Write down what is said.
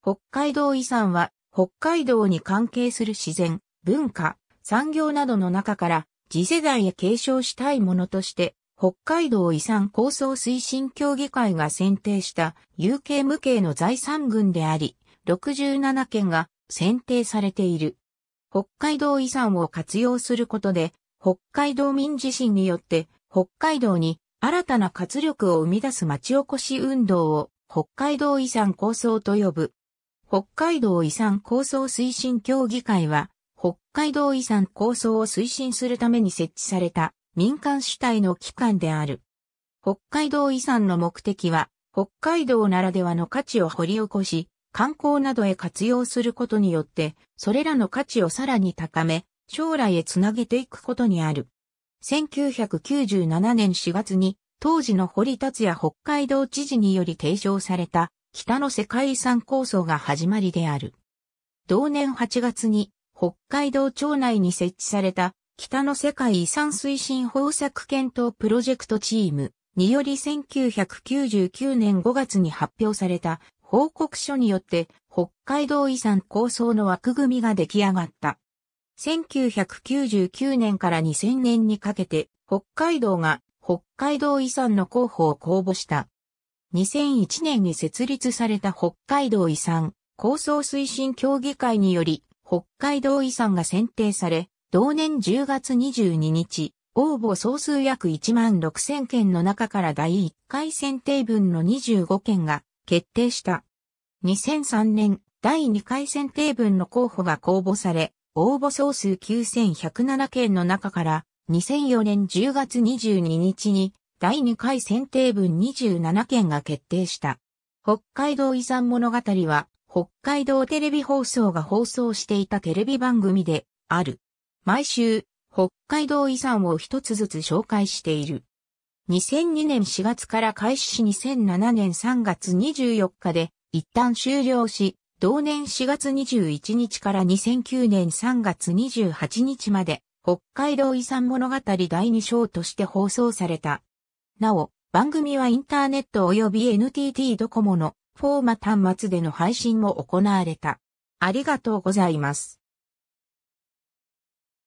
北海道遺産は、北海道に関係する自然、文化、産業などの中から、次世代へ継承したいものとして、北海道遺産構想推進協議会が選定した有形無形の財産群であり、67件が選定されている。北海道遺産を活用することで、北海道民自身によって北海道に新たな活力を生み出す町おこし運動を北海道遺産構想と呼ぶ。北海道遺産構想推進協議会は、北海道遺産構想を推進するために設置された民間主体の機関である。北海道遺産の目的は、北海道ならではの価値を掘り起こし、観光などへ活用することによって、それらの価値をさらに高め、将来へつなげていくことにある。1997年4月に当時の堀達也北海道知事により提唱された北の世界遺産構想が始まりである。同年8月に北海道庁内に設置された北の世界遺産推進方策検討プロジェクトチームにより1999年5月に発表された報告書によって北海道遺産構想の枠組みが出来上がった。1999年から2000年にかけて北海道が北海道遺産の候補を公募した2001年に設立された北海道遺産構想推進協議会により、北海道遺産が選定され、同年10月22日、応募総数約1万6000件の中から第1回選定分の25件が決定した。2003年、第2回選定分の候補が公募され、応募総数9107件の中から、2004年10月22日に第2回選定文27件が決定した。北海道遺産物語は、北海道テレビ放送が放送していたテレビ番組で、ある。毎週、北海道遺産を一つずつ紹介している。2002年4月から開始し2007年3月24日で一旦終了し、同年4月21日から2009年3月28日まで北海道遺産物語第2章として放送された。なお、番組はインターネット及び NTT ドコモのフォーマ端末での配信も行われた。ありがとうございます。